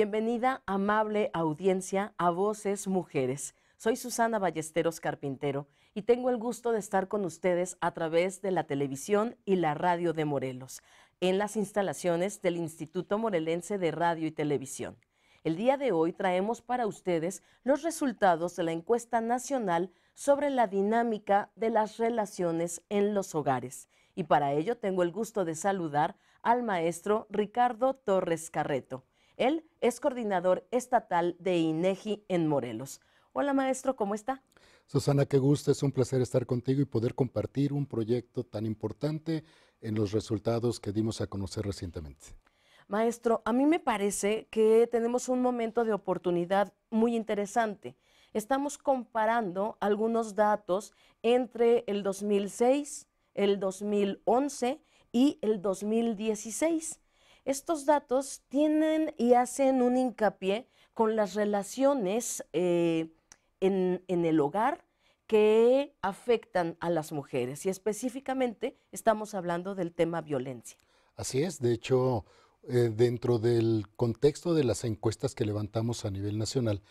Bienvenida, amable audiencia, a Voces Mujeres. Soy Susana Ballesteros Carpintero y tengo el gusto de estar con ustedes a través de la televisión y la radio de Morelos, en las instalaciones del Instituto Morelense de Radio y Televisión. El día de hoy traemos para ustedes los resultados de la encuesta nacional sobre la dinámica de las relaciones en los hogares. Y para ello tengo el gusto de saludar al maestro Ricardo Torres Carreto él es coordinador estatal de INEGI e en Morelos. Hola maestro, ¿cómo está? Susana, qué gusto, es un placer estar contigo y poder compartir un proyecto tan importante en los resultados que dimos a conocer recientemente. Maestro, a mí me parece que tenemos un momento de oportunidad muy interesante. Estamos comparando algunos datos entre el 2006, el 2011 y el 2016. Estos datos tienen y hacen un hincapié con las relaciones eh, en, el hogar que afectan a las mujeres y específicamente estamos hablando del tema violencia. Así es, de hecho, eh, dentro del contexto de las encuestas que levantamos a nivel nacional,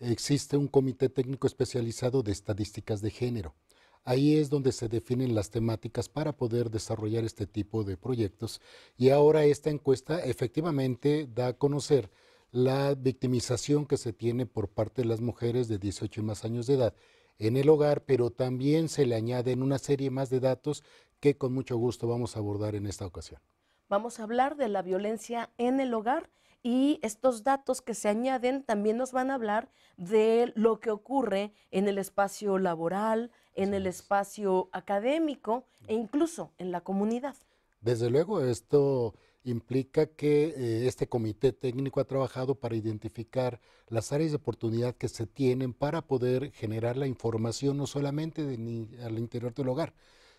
existe un comité técnico especializado de estadísticas de género. Ahí es donde se definen las temáticas para poder desarrollar este tipo de proyectos. Y ahora esta encuesta efectivamente da a conocer la victimización que se tiene por parte de las mujeres de 18 y más años de edad en el hogar, pero también se le añaden una serie más de datos que con mucho gusto vamos a abordar en esta ocasión. Vamos a hablar de la violencia en el hogar y estos datos que se añaden también nos van a hablar de lo que ocurre en el espacio laboral, en el espacio académico e incluso en la comunidad. Desde luego, esto implica que eh, este comité técnico ha trabajado para identificar las áreas de oportunidad que se tienen para poder generar la información no solamente de, al interior del hogar,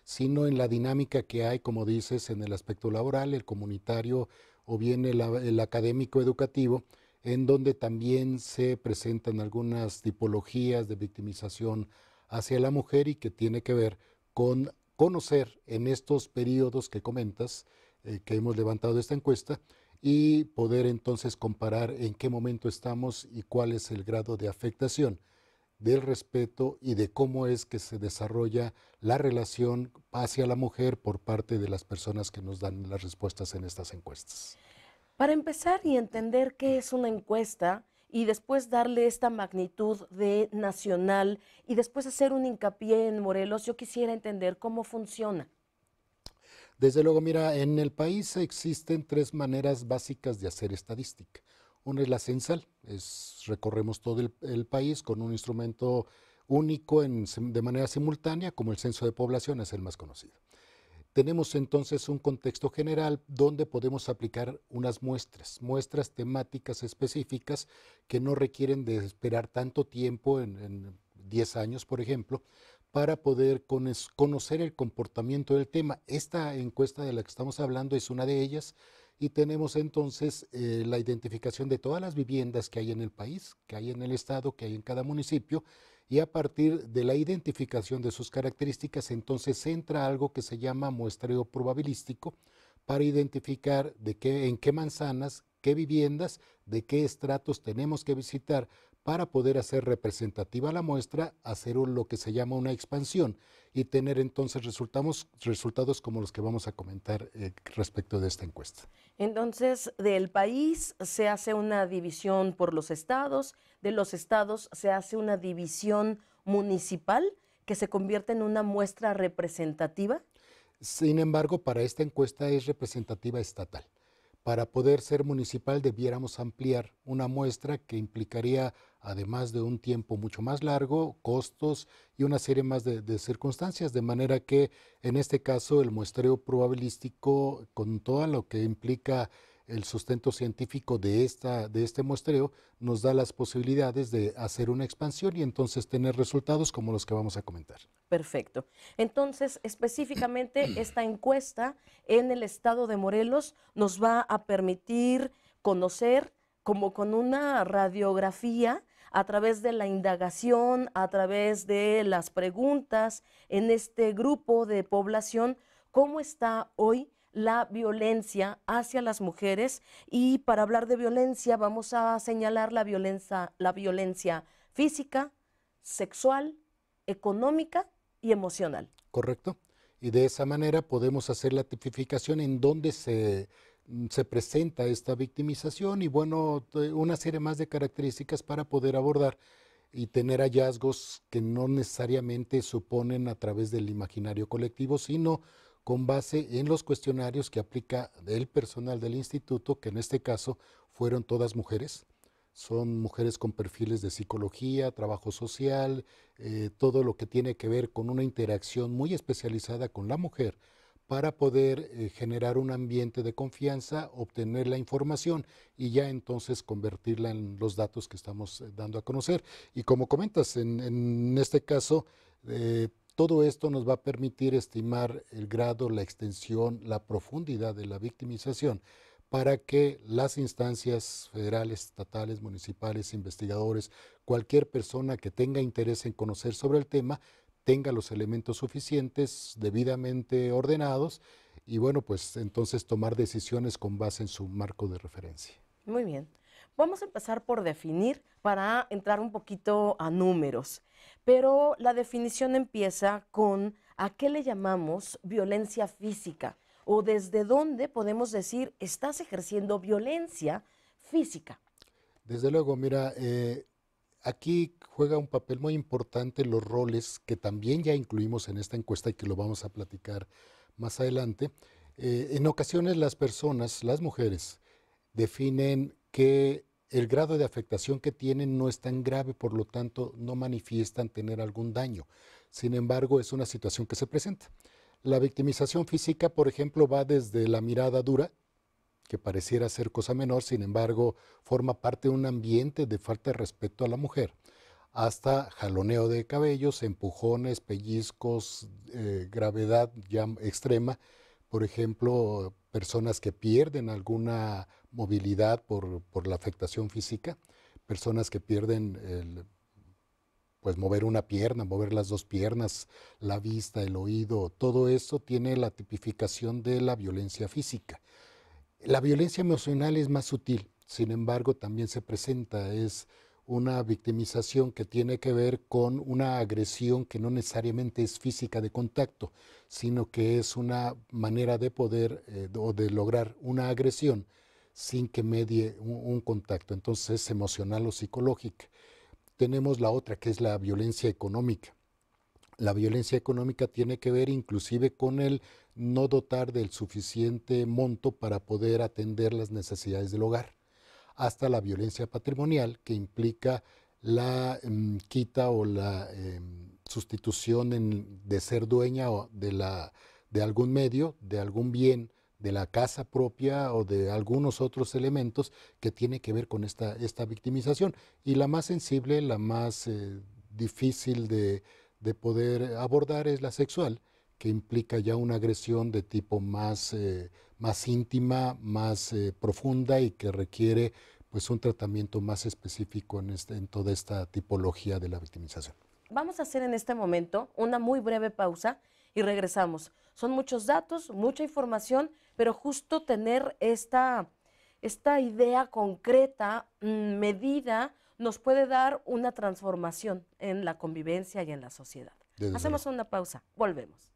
sino en la dinámica que hay, como dices, en el aspecto laboral, el comunitario o bien el, el académico educativo, en donde también se presentan algunas tipologías de victimización hacia la mujer y que tiene que ver con conocer en estos periodos que comentas, eh, que hemos levantado esta encuesta, y poder entonces comparar en qué momento estamos y cuál es el grado de afectación del respeto y de cómo es que se desarrolla la relación hacia la mujer por parte de las personas que nos dan las respuestas en estas encuestas. Para empezar y entender qué es una encuesta, y después darle esta magnitud de nacional y después hacer un hincapié en Morelos, yo quisiera entender cómo funciona. Desde luego, mira, en el país existen tres maneras básicas de hacer estadística. Una es la censal, es, recorremos todo el, país con un instrumento único de manera simultánea, como el censo de población es el más conocido. Tenemos entonces un contexto general donde podemos aplicar unas muestras, muestras temáticas específicas que no requieren de esperar tanto tiempo, en, 10 años por ejemplo, para poder conocer el comportamiento del tema. Esta encuesta de la que estamos hablando es una de ellas y tenemos entonces eh, la identificación de todas las viviendas que hay en el país, que hay en el estado, que hay en cada municipio y a partir de la identificación de sus características entonces entra algo que se llama muestreo probabilístico para identificar de qué, en qué manzanas, qué viviendas, de qué estratos tenemos que visitar para poder hacer representativa la muestra, hacer lo que se llama una expansión y tener entonces resultados como los que vamos a comentar eh, respecto de esta encuesta. Entonces, del país se hace una división por los estados, de los estados se hace una división municipal que se convierte en una muestra representativa. Sin embargo, para esta encuesta es representativa estatal para poder ser municipal debiéramos ampliar una muestra que implicaría, además de un tiempo mucho más largo, costos y una serie más de, circunstancias, de manera que en este caso el muestreo probabilístico, con todo lo que implica el sustento científico de, esta, de este muestreo nos da las posibilidades de hacer una expansión y entonces tener resultados como los que vamos a comentar. Perfecto. Entonces, específicamente esta encuesta en el estado de Morelos nos va a permitir conocer como con una radiografía a través de la indagación, a través de las preguntas en este grupo de población, cómo está hoy la violencia hacia las mujeres y para hablar de violencia vamos a señalar la violencia, la violencia física, sexual, económica y emocional. Correcto. Y de esa manera podemos hacer la tipificación en donde se, mm, se presenta esta victimización y bueno, una serie más de características para poder abordar y tener hallazgos que no necesariamente suponen a través del imaginario colectivo, sino con base en los cuestionarios que aplica el personal del instituto, que en este caso fueron todas mujeres. Son mujeres con perfiles de psicología, trabajo social, eh, todo lo que tiene que ver con una interacción muy especializada con la mujer para poder eh, generar un ambiente de confianza, obtener la información y ya entonces convertirla en los datos que estamos eh, dando a conocer. Y como comentas, en, este caso, todo esto nos va a permitir estimar el grado, la extensión, la profundidad de la victimización para que las instancias federales, estatales, municipales, investigadores, cualquier persona que tenga interés en conocer sobre el tema, tenga los elementos suficientes, debidamente ordenados, y bueno, pues entonces tomar decisiones con base en su marco de referencia. Muy bien. Vamos a empezar por definir para entrar un poquito a números. Pero la definición empieza con a qué le llamamos violencia física o desde dónde podemos decir estás ejerciendo violencia física. Desde luego, mira, eh, aquí juega un papel muy importante los roles que también ya incluimos en esta encuesta y que lo vamos a platicar más adelante. Eh, en ocasiones las personas, las mujeres, definen que el grado de afectación que tienen no es tan grave, por lo tanto no manifiestan tener algún daño. Sin embargo, es una situación que se presenta. La victimización física, por ejemplo, va desde la mirada dura, que pareciera ser cosa menor, sin embargo, forma parte de un ambiente de falta de respeto a la mujer, hasta jaloneo de cabellos, empujones, pellizcos, eh, gravedad ya extrema, por ejemplo, personas que pierden alguna movilidad por, la afectación física, personas que pierden pues mover una pierna, mover las dos piernas, la vista, el oído, todo eso tiene la tipificación de la violencia física. La violencia emocional es más sutil, sin embargo también se presenta, es una victimización que tiene que ver con una agresión que no necesariamente es física de contacto, sino que es una manera de poder eh, o de lograr una agresión sin que medie un, contacto. Entonces es emocional o psicológica. Tenemos la otra, que es la violencia económica. La violencia económica tiene que ver inclusive con el no dotar del suficiente monto para poder atender las necesidades del hogar hasta la violencia patrimonial que implica la em, quita o la em, sustitución de ser dueña de, algún medio, de algún bien, de la casa propia o de algunos otros elementos que tiene que ver con esta, victimización. Y la más sensible, la más eh, difícil de, de, poder abordar es la sexual, que implica ya una agresión de tipo más, eh, más íntima, más eh, profunda y que requiere pues un tratamiento más específico este, en, toda esta tipología de la victimización. Vamos a hacer en este momento una muy breve pausa y regresamos. Son muchos datos, mucha información, pero justo tener esta, esta idea concreta, mm, medida, nos puede dar una transformación en la convivencia y en la sociedad. Hacemos una pausa, volvemos.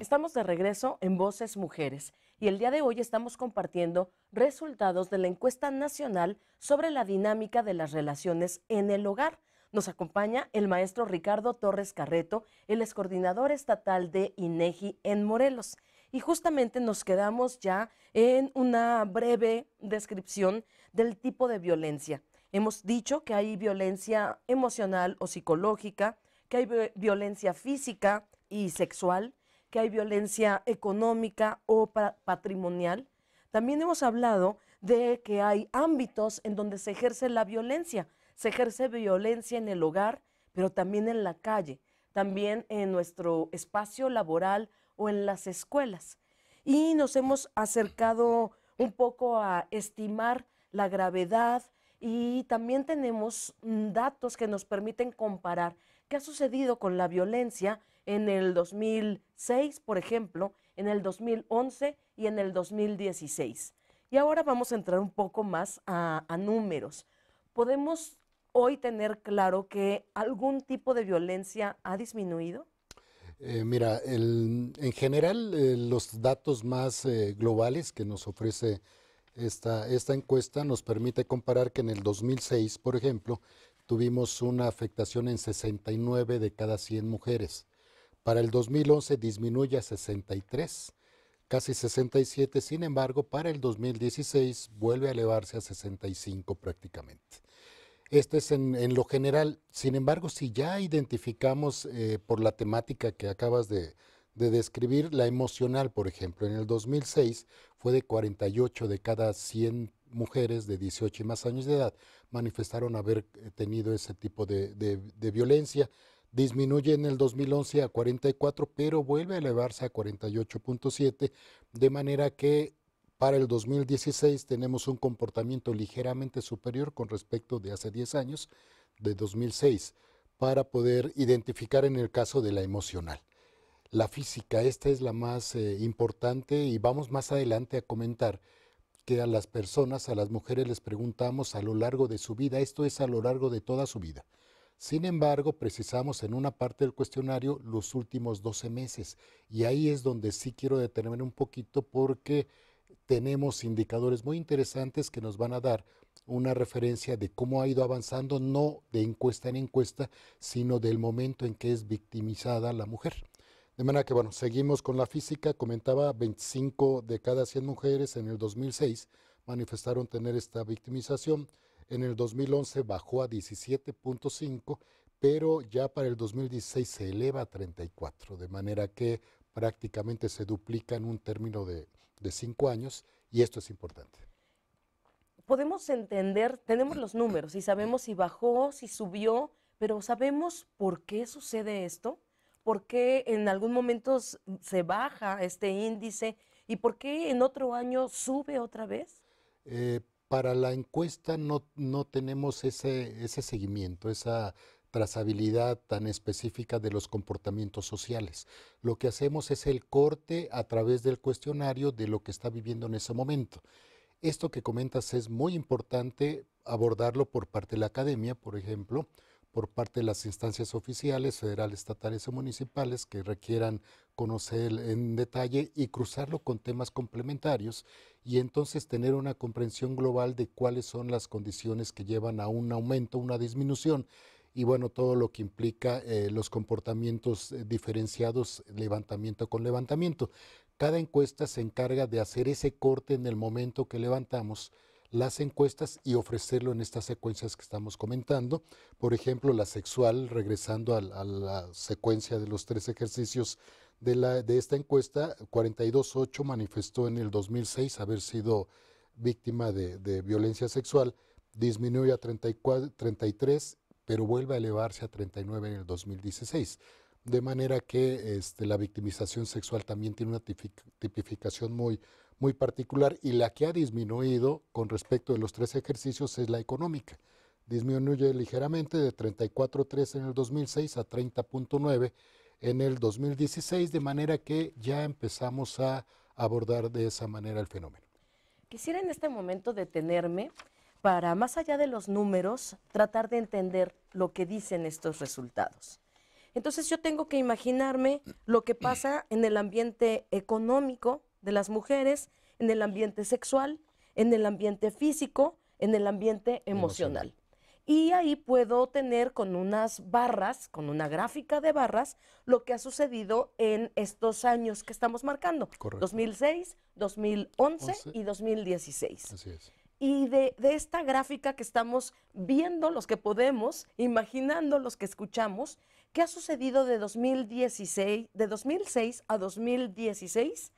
Estamos de regreso en Voces Mujeres y el día de hoy estamos compartiendo resultados de la encuesta nacional sobre la dinámica de las relaciones en el hogar nos acompaña el maestro Ricardo Torres Carreto, el ex coordinador estatal de INEGI en Morelos. Y justamente nos quedamos ya en una breve descripción del tipo de violencia. Hemos dicho que hay violencia emocional o psicológica, que hay violencia física y sexual, que hay violencia económica o patrimonial. También hemos hablado de que hay ámbitos en donde se ejerce la violencia, se ejerce violencia en el hogar, pero también en la calle, también en nuestro espacio laboral o en las escuelas. Y nos hemos acercado un poco a estimar la gravedad y también tenemos mm, datos que nos permiten comparar qué ha sucedido con la violencia en el 2006, por ejemplo, en el 2011 y en el 2016. Y ahora vamos a entrar un poco más a, números. Podemos hoy tener claro que algún tipo de violencia ha disminuido? Eh, mira, en general eh, los datos más eh, globales que nos ofrece esta, esta encuesta nos permite comparar que en el 2006, por ejemplo, tuvimos una afectación en 69 de cada 100 mujeres. Para el 2011 disminuye a 63, casi 67, sin embargo, para el 2016 vuelve a elevarse a 65 prácticamente. Esto es en, en lo general. Sin embargo, si ya identificamos eh, por la temática que acabas de, describir, la emocional, por ejemplo, en el 2006 fue de 48 de cada 100 mujeres de 18 y más años de edad manifestaron haber eh, tenido ese tipo de, de, violencia. Disminuye en el 2011 a 44, pero vuelve a elevarse a 48.7, de manera que para el 2016 tenemos un comportamiento ligeramente superior con respecto de hace 10 años, de 2006, para poder identificar en el caso de la emocional. La física, esta es la más eh, importante y vamos más adelante a comentar que a las personas, a las mujeres les preguntamos a lo largo de su vida, esto es a lo largo de toda su vida. Sin embargo, precisamos en una parte del cuestionario los últimos 12 meses y ahí es donde sí quiero detenerme un poquito porque tenemos indicadores muy interesantes que nos van a dar una referencia de cómo ha ido avanzando, no de encuesta en encuesta, sino del momento en que es victimizada la mujer. De manera que, bueno, seguimos con la física. Comentaba 25 de cada 100 mujeres en el 2006 manifestaron tener esta victimización. En el 2011 bajó a 17.5, pero ya para el 2016 se eleva a 34, de manera que prácticamente se duplica en un término de, de cinco años y esto es importante. Podemos entender, tenemos los números y sabemos si bajó, si subió, pero ¿sabemos por qué sucede esto? ¿Por qué en algún momento se baja este índice y por qué en otro año sube otra vez? Eh, para la encuesta no, no tenemos ese, ese seguimiento, esa trazabilidad tan específica de los comportamientos sociales. Lo que hacemos es el corte a través del cuestionario de lo que está viviendo en ese momento. Esto que comentas es muy importante abordarlo por parte de la academia, por ejemplo, por parte de las instancias oficiales, federales, estatales o municipales, que requieran conocer en detalle y cruzarlo con temas complementarios y entonces tener una comprensión global de cuáles son las condiciones que llevan a un aumento, una disminución y bueno, todo lo que implica eh, los comportamientos eh, diferenciados levantamiento con levantamiento. Cada encuesta se encarga de hacer ese corte en el momento que levantamos las encuestas y ofrecerlo en estas secuencias que estamos comentando. Por ejemplo, la sexual, regresando a, la secuencia de los tres ejercicios de, la, de esta encuesta, 42.8 manifestó en el 2006 haber sido víctima de, violencia sexual, disminuye a 33 pero vuelve a elevarse a 39 en el 2016. De manera que este, la victimización sexual también tiene una tipificación muy, muy particular y la que ha disminuido con respecto de los tres ejercicios es la económica. Disminuye ligeramente de 34.3 en el 2006 a 30.9 en el 2016, de manera que ya empezamos a abordar de esa manera el fenómeno. Quisiera en este momento detenerme para, más allá de los números, tratar de entender lo que dicen estos resultados. Entonces yo tengo que imaginarme lo que pasa en el ambiente económico de las mujeres, en el ambiente sexual, en el ambiente físico, en el ambiente emocional. Y ahí puedo tener con unas barras, con una gráfica de barras, lo que ha sucedido en estos años que estamos marcando. 2006, 2011 y 2016. Así es y de, esta gráfica que estamos viendo los que podemos, imaginando los que escuchamos, ¿qué ha sucedido de 2016, de 2006 a 2016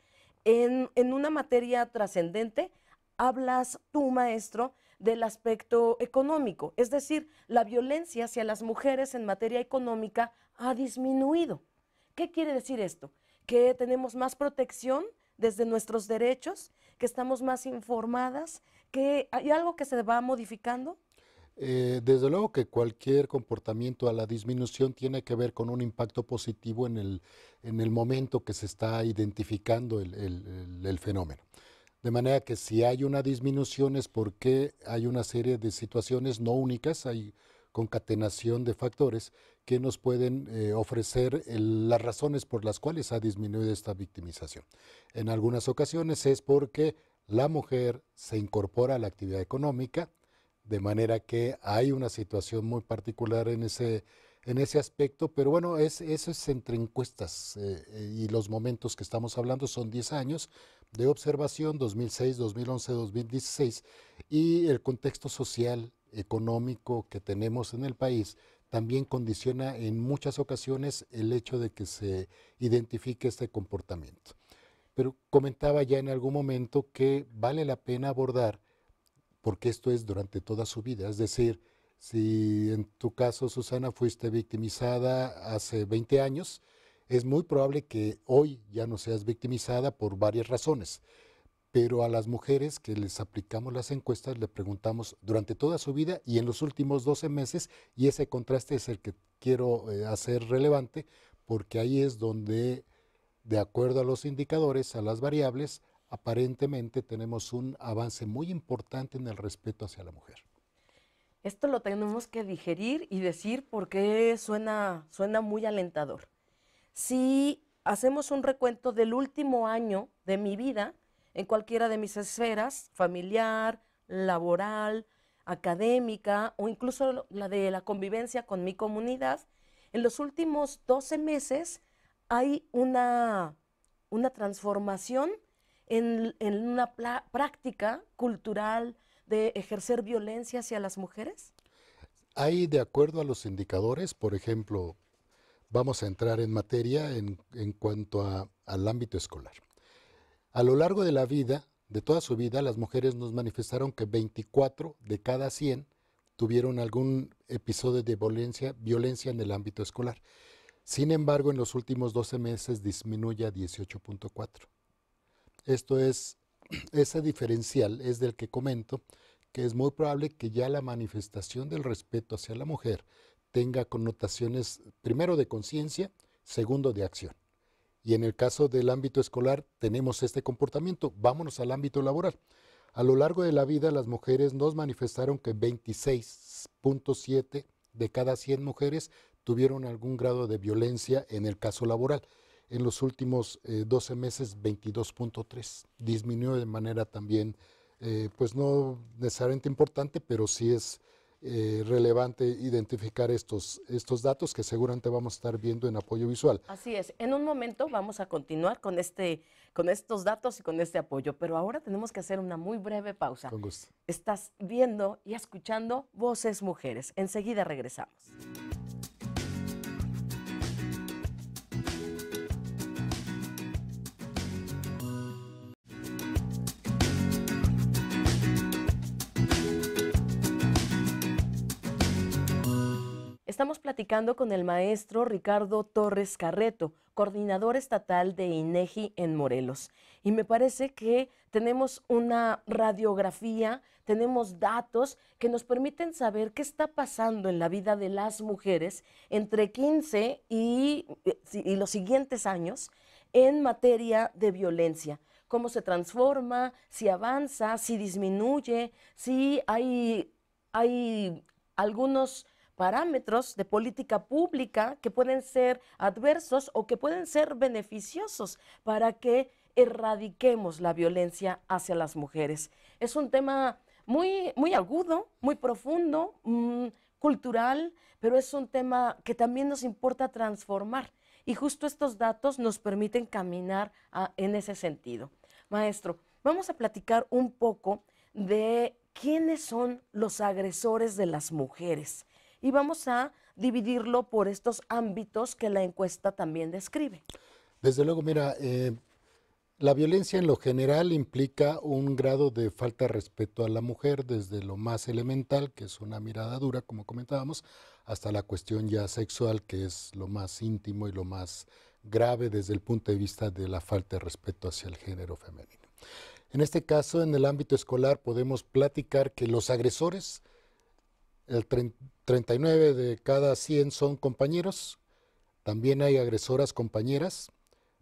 en, en una materia trascendente? Hablas tú, maestro, del aspecto económico, es decir, la violencia hacia las mujeres en materia económica ha disminuido. ¿Qué quiere decir esto? Que tenemos más protección desde nuestros derechos, que estamos más informadas, ¿Hay algo que se va modificando? Eh, desde luego que cualquier comportamiento a la disminución tiene que ver con un impacto positivo en el, momento que se está identificando el, fenómeno. De manera que si hay una disminución es porque hay una serie de situaciones no únicas, hay concatenación de factores que nos pueden eh, ofrecer las razones por las cuales ha disminuido esta victimización. En algunas ocasiones es porque la mujer se incorpora a la actividad económica, de manera que hay una situación muy particular en ese, aspecto, pero bueno, es, eso es entre encuestas eh, eh, y los momentos que estamos hablando son 10 años de observación, 2006, 2011, 2016, y el contexto social, económico que tenemos en el país también condiciona en muchas ocasiones el hecho de que se identifique este comportamiento pero comentaba ya en algún momento que vale la pena abordar, porque esto es durante toda su vida, es decir, si en tu caso, Susana, fuiste victimizada hace 20 años, es muy probable que hoy ya no seas victimizada por varias razones. Pero a las mujeres que les aplicamos las encuestas le preguntamos durante toda su vida y en los últimos 12 meses, y ese contraste es el que quiero eh, hacer relevante, porque ahí es donde de acuerdo a los indicadores, a las variables, aparentemente tenemos un avance muy importante en el respeto hacia la mujer. Esto lo tenemos que digerir y decir porque suena, suena muy alentador. Si hacemos un recuento del último año de mi vida, en cualquiera de mis esferas, familiar, laboral, académica o incluso la de la convivencia con mi comunidad, en los últimos 12 meses hay una, transformación en, una práctica cultural de ejercer violencia hacia las mujeres? Hay, de acuerdo a los indicadores, por ejemplo, vamos a entrar en materia en, cuanto al ámbito escolar. A lo largo de la vida, de toda su vida, las mujeres nos manifestaron que 24 de cada 100 tuvieron algún episodio de violencia, violencia en el ámbito escolar. Sin embargo, en los últimos 12 meses disminuye a 18.4. Esto es, ese diferencial es del que comento, que es muy probable que ya la manifestación del respeto hacia la mujer tenga connotaciones, primero, de conciencia, segundo, de acción. Y en el caso del ámbito escolar tenemos este comportamiento. Vámonos al ámbito laboral. A lo largo de la vida las mujeres nos manifestaron que 26.7 de cada 100 mujeres tuvieron algún grado de violencia en el caso laboral. En los últimos 12 eh, meses, 22.3. Disminuyó de manera también, eh, pues no necesariamente importante, pero sí es eh, relevante identificar estos, estos datos que seguramente vamos a estar viendo en apoyo visual. Así es, en un momento vamos a continuar con, este, con estos datos y con este apoyo, pero ahora tenemos que hacer una muy breve pausa. Con gusto. Estás viendo y escuchando Voces Mujeres. Enseguida regresamos. Estamos platicando con el maestro Ricardo Torres Carreto, coordinador estatal de INEGI en Morelos. Y me parece que tenemos una radiografía, tenemos datos que nos permiten saber qué está pasando en la vida de las mujeres entre 15 eh, y, los siguientes años en materia de violencia cómo se transforma, si avanza, si disminuye, si hay, hay algunos parámetros de política pública que pueden ser adversos o que pueden ser beneficiosos para que erradiquemos la violencia hacia las mujeres. Es un tema muy, muy agudo, muy profundo, mm, cultural, pero es un tema que también nos importa transformar. Y justo estos datos nos permiten caminar en ese sentido. Maestro, vamos a platicar un poco de quiénes son los agresores de las mujeres y vamos a dividirlo por estos ámbitos que la encuesta también describe. Desde luego, mira, eh, la violencia en lo general implica un grado de falta de respeto a la mujer, desde lo más elemental, que es una mirada dura, como comentábamos, hasta la cuestión ya sexual, que es lo más íntimo y lo más grave desde el punto de vista de la falta de respeto hacia el género femenino. En este caso, en el ámbito escolar, podemos platicar que los agresores, el 39 de cada 100 son compañeros. También hay agresoras compañeras,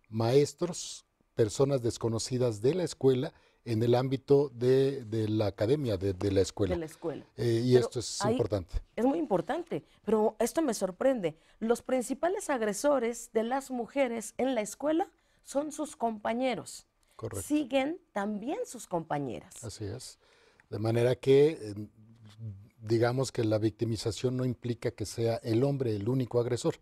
maestros, personas desconocidas de la escuela en el ámbito de, la academia, de, la escuela. De la escuela. Eh, y esto es importante. Es muy importante, pero esto me sorprende. Los principales agresores de las mujeres en la escuela son sus compañeros. Correcto. Siguen también sus compañeras. Así es. De manera que eh, digamos que la victimización no implica que sea el hombre el único agresor,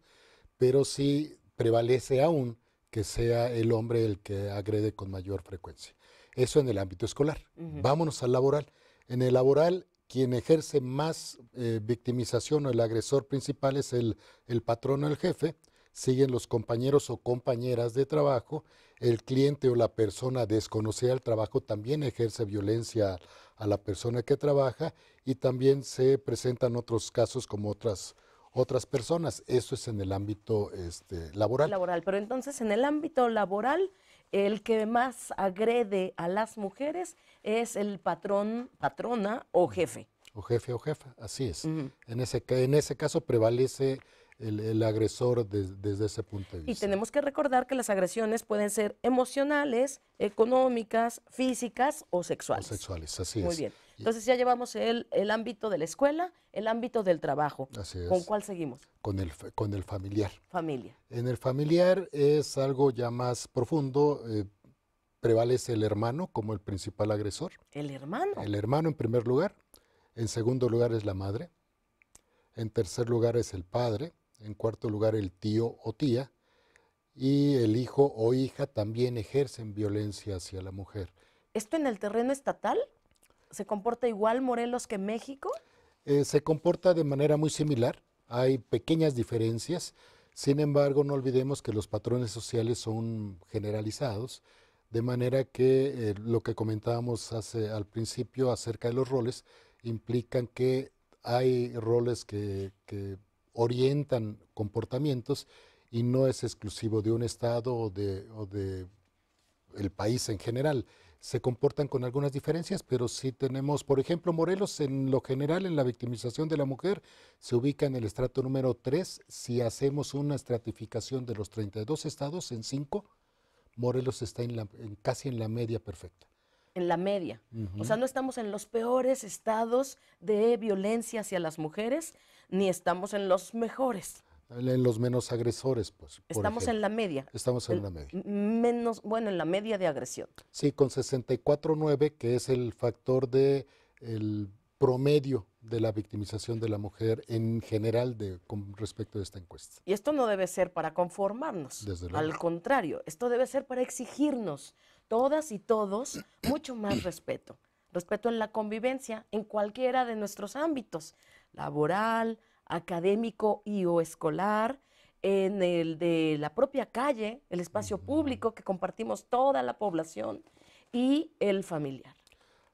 pero sí prevalece aún que sea el hombre el que agrede con mayor frecuencia. Eso en el ámbito escolar. Vámonos al laboral. En el laboral, quien ejerce más eh, victimización o el agresor principal es el, el patrón o el jefe, siguen los compañeros o compañeras de trabajo, el cliente o la persona desconocida al trabajo también ejerce violencia a la persona que trabaja y también se presentan otros casos como otras otras personas. Eso es en el ámbito este, laboral. Laboral, pero entonces en el ámbito laboral el que más agrede a las mujeres es el patrón, patrona o jefe. O jefe o jefa, así es. en, ese, en ese caso prevalece el, agresor desde ese punto de vista. Y tenemos que recordar que las agresiones pueden ser emocionales, económicas, físicas o sexuales. O sexuales, así es. Muy bien. Entonces ya llevamos el, ámbito de la escuela, el ámbito del trabajo. Así es. ¿Con cuál seguimos? Con el, con el familiar. Familia. En el familiar es algo ya más profundo. Eh, prevalece el hermano como el principal agresor. El hermano. El hermano en primer lugar. En segundo lugar es la madre. En tercer lugar es el padre en cuarto lugar el tío o tía, y el hijo o hija también ejercen violencia hacia la mujer. ¿Esto en el terreno estatal? ¿Se comporta igual Morelos que México? Eh, se comporta de manera muy similar, hay pequeñas diferencias, sin embargo no olvidemos que los patrones sociales son generalizados, de manera que eh, lo que comentábamos al principio acerca de los roles implican que hay roles que orientan comportamientos y no es exclusivo de un Estado o de, el país en general. Se comportan con algunas diferencias, pero si tenemos, por ejemplo, Morelos en lo general en la victimización de la mujer se ubica en el estrato número 3. Si hacemos una estratificación de los 32 estados en 5, Morelos está casi en la media perfecta en la media. O sea, no estamos en los peores estados de violencia hacia las mujeres, ni estamos en los mejores. En los menos agresores, pues. Estamos en la media. Estamos en la media. Menos, bueno, en la media de agresión. Sí, con 64.9, que es el factor de el promedio de la victimización de la mujer en general de, con respecto a esta encuesta. Y esto no debe ser para conformarnos, Desde al contrario, esto debe ser para exigirnos todas y todos mucho más respeto. Respeto en la convivencia, en cualquiera de nuestros ámbitos, laboral, académico y o escolar, en el de la propia calle, el espacio público que compartimos toda la población y el familiar.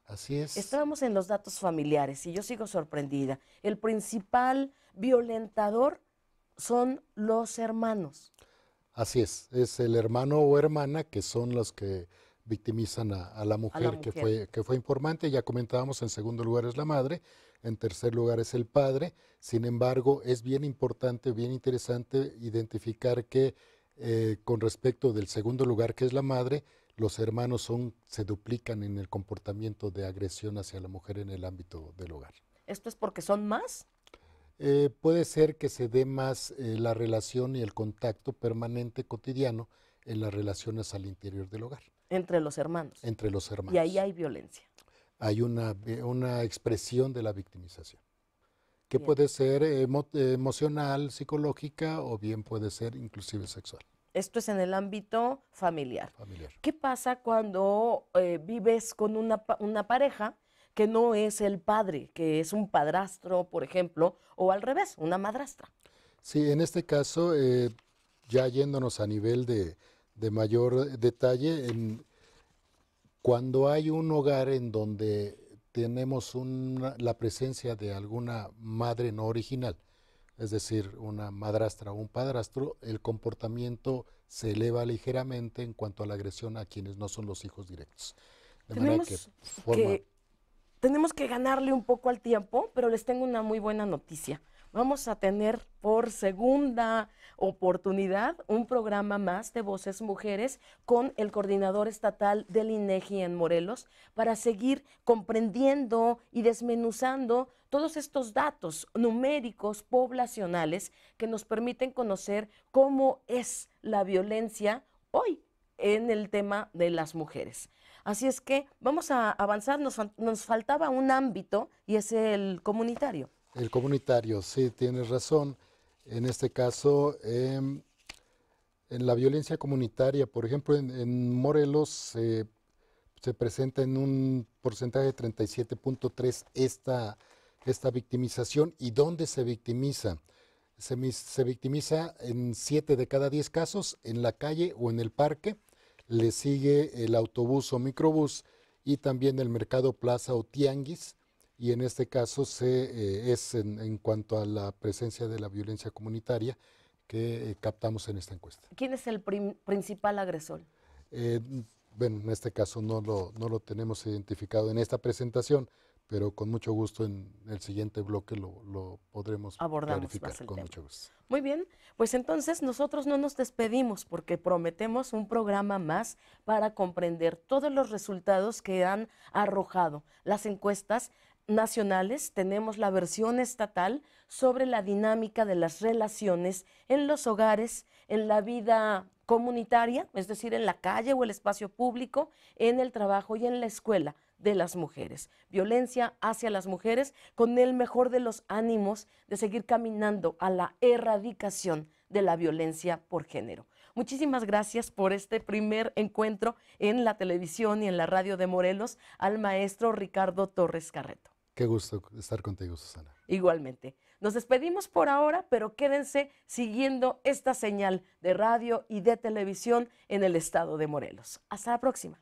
Así es. Estábamos en los datos familiares y yo sigo sorprendida. El principal violentador son los hermanos. Así es, es el hermano o hermana que son los que victimizan a, la mujer, Que, fue, que fue informante. Ya comentábamos, en segundo lugar es la madre, en tercer lugar es el padre. Sin embargo, es bien importante, bien interesante identificar que eh, con respecto del segundo lugar, que es la madre, los hermanos son, se duplican en el comportamiento de agresión hacia la mujer en el ámbito del hogar. ¿Esto es porque son más? Eh, puede ser que se dé más eh, la relación y el contacto permanente cotidiano en las relaciones al interior del hogar. Entre los hermanos. Entre los hermanos. Y ahí hay violencia. Hay una, eh, una expresión de la victimización, que puede ser emocional, psicológica o bien puede ser inclusive sexual. Esto es en el ámbito familiar. familiar. ¿Qué pasa cuando eh, vives con una, pareja que no es el padre, que es un padrastro, por ejemplo, o al revés, una madrastra? Sí, en este caso, eh, ya yéndonos a nivel de, de mayor detalle. cuando hay un hogar en donde tenemos la presencia de alguna madre no original, es decir, una madrastra o un padrastro, el comportamiento se eleva ligeramente en cuanto a la agresión a quienes no son los hijos directos. De que, tenemos que ganarle un poco al tiempo, pero les tengo una muy buena noticia. Vamos a tener por segunda oportunidad un programa más de Voces Mujeres con el coordinador estatal del INEGI en Morelos para seguir comprendiendo y desmenuzando todos estos datos numéricos poblacionales que nos permiten conocer cómo es la violencia hoy en el tema de las mujeres. Así es que vamos a avanzar, nos, nos faltaba un ámbito y es el comunitario. El comunitario, sí, tienes razón. En este caso, em, en la violencia comunitaria, por ejemplo, en, Morelos se presenta en un porcentaje de 37.3 esta, esta victimización. ¿Y dónde se victimiza? Se, se victimiza en 7 de cada 10 casos, en la calle o en el parque, le sigue el autobús o microbús y también el mercado plaza o tianguis. Y en este caso se, eh, es en, cuanto a la presencia de la violencia comunitaria que eh, captamos en esta encuesta. ¿Quién es el principal agresor? Eh, bueno, en este caso no lo, no lo tenemos identificado en esta presentación pero con mucho gusto en el siguiente bloque lo, podremos Abordamos con mucho Muy bien, pues entonces nosotros no nos despedimos porque prometemos un programa más para comprender todos los resultados que han arrojado las encuestas nacionales, tenemos la versión estatal sobre la dinámica de las relaciones en los hogares, en la vida comunitaria, es decir, en la calle o el espacio público, en el trabajo y en la escuela de las mujeres, violencia hacia las mujeres, con el mejor de los ánimos de seguir caminando a la erradicación de la violencia por género. Muchísimas gracias por este primer encuentro en la televisión y en la radio de Morelos al maestro Ricardo Torres Carreto. Qué gusto estar contigo, Susana. Igualmente. Nos despedimos por ahora, pero quédense siguiendo esta señal de radio y de televisión en el estado de Morelos. Hasta la próxima.